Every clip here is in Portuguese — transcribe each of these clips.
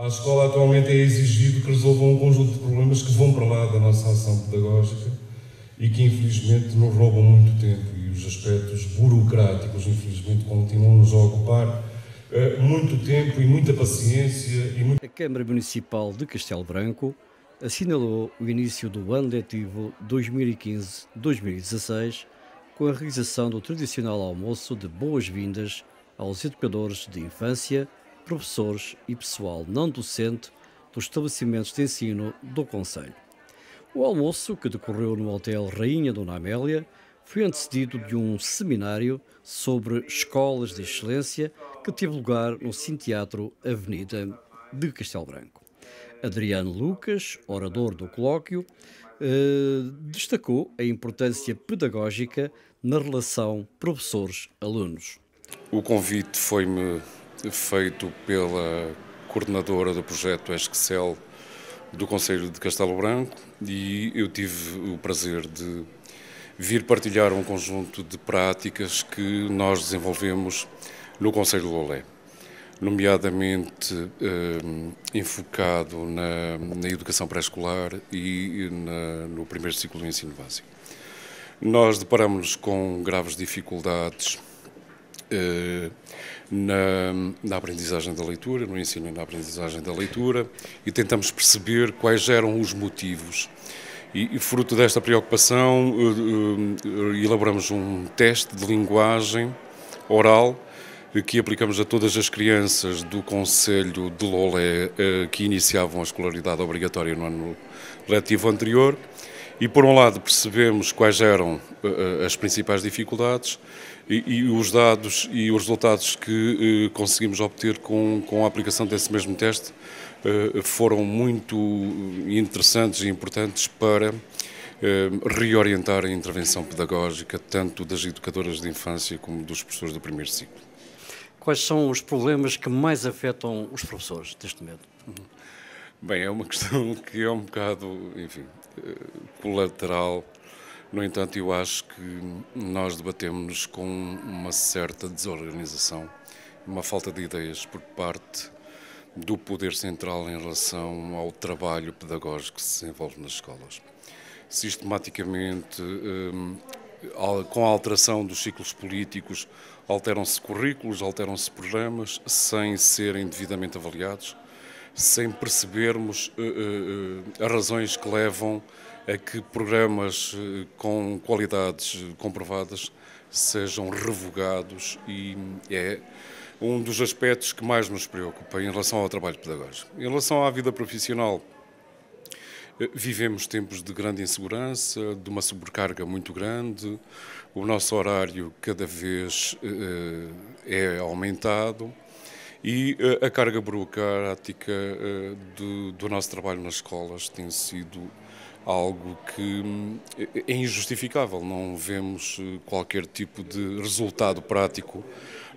À escola atualmente é exigido que resolvam um conjunto de problemas que vão para lá da nossa ação pedagógica e que infelizmente nos roubam muito tempo e os aspectos burocráticos infelizmente continuam-nos a ocupar eh, muito tempo e muita paciência. E muito... A Câmara Municipal de Castelo Branco assinalou o início do ano letivo 2015-2016 com a realização do tradicional almoço de boas-vindas aos educadores de infância professores e pessoal não docente dos estabelecimentos de ensino do Conselho. O almoço, que decorreu no Hotel Rainha Dona Amélia, foi antecedido de um seminário sobre escolas de excelência que teve lugar no Cinteatro Avenida de Castelo Branco. Adriano Lucas, orador do colóquio, eh, destacou a importância pedagógica na relação professores-alunos. O convite foi-me feito pela coordenadora do projeto Esquecel do Conselho de Castelo Branco e eu tive o prazer de vir partilhar um conjunto de práticas que nós desenvolvemos no Conselho de Lolé, nomeadamente eh, enfocado na, na educação pré-escolar e na, no primeiro ciclo do ensino básico. Nós deparamos com graves dificuldades eh, na, na, aprendizagem da leitura, no ensino e na aprendizagem da leitura, e tentamos perceber quais eram os motivos. E, e fruto desta preocupação, eh, eh, elaboramos um teste de linguagem oral que aplicamos a todas as crianças do Conselho de Lolé que iniciavam a escolaridade obrigatória no ano letivo anterior e por um lado percebemos quais eram eh, eh, as principais dificuldades e, e os dados e os resultados que eh, conseguimos obter com, com a aplicação desse mesmo teste eh, foram muito interessantes e importantes para eh, reorientar a intervenção pedagógica tanto das educadoras de infância como dos professores do primeiro ciclo. Quais são os problemas que mais afetam os professores neste momento? Bem, é uma questão que é um bocado, enfim, eh, colateral. No entanto, eu acho que nós debatemos com uma certa desorganização, uma falta de ideias por parte do poder central em relação ao trabalho pedagógico que se desenvolve nas escolas. Sistematicamente, eh, com a alteração dos ciclos políticos, alteram-se currículos, alteram-se programas, sem serem devidamente avaliados sem percebermos eh, eh, eh, as razões que levam a que programas com qualidades comprovadas sejam revogados e é um dos aspectos que mais nos preocupa em relação ao trabalho pedagógico. Em relação à vida profissional, vivemos tempos de grande insegurança, de uma sobrecarga muito grande, o nosso horário cada vez é aumentado. E eh, a carga burocrática eh, do, do, nosso trabalho nas escolas tem sido algo que hum, é, é injustificável. Não vemos eh, qualquer tipo de resultado prático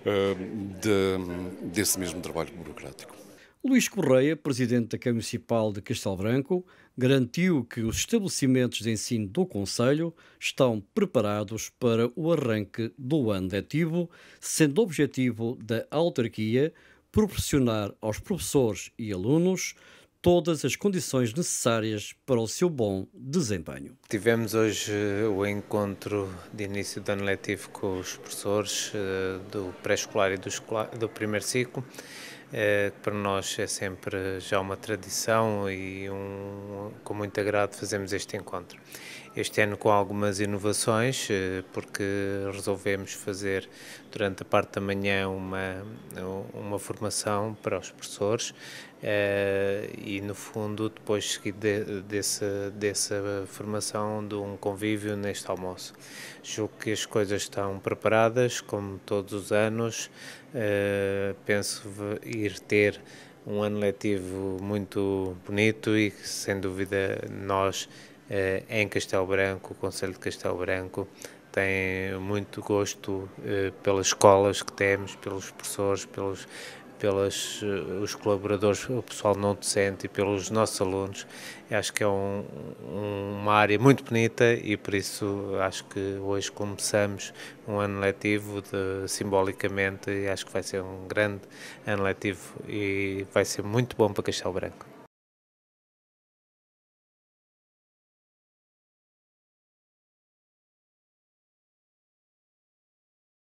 hum, de, desse mesmo trabalho burocrático. Luís Correia, presidente da Câmara Municipal de Castelo Branco, garantiu que os estabelecimentos de ensino do Conselho estão preparados para o arranque do ano letivo, sendo objetivo da autarquia proporcionar aos professores e alunos todas as condições necessárias para o seu bom desempenho. Tivemos hoje eh, o encontro de início do ano letivo com os professores eh, do pré-escolar e do, escolar, do primeiro ciclo, eh, que para nós é sempre já uma tradição e um, com muito agrado fazemos este encontro este ano com algumas inovações, eh, porque resolvemos fazer durante a parte da manhã uma, uma formação para os professores eh, e, no fundo, depois seguido de, dessa formação de um convívio neste almoço. Julgo que as coisas estão preparadas, como todos os anos, eh, penso ir ter um ano letivo muito bonito e que, sem dúvida, nós eh, em Castelo Branco, o Conselho de Castelo Branco tem muito gosto eh, pelas escolas que temos, pelos professores, pelos pelas eh, os colaboradores, o pessoal não docente e pelos nossos alunos. Acho que é um, uma área muito bonita e por isso acho que hoje começamos um ano letivo de, simbolicamente e acho que vai ser um grande ano letivo e vai ser muito bom para Castelo Branco.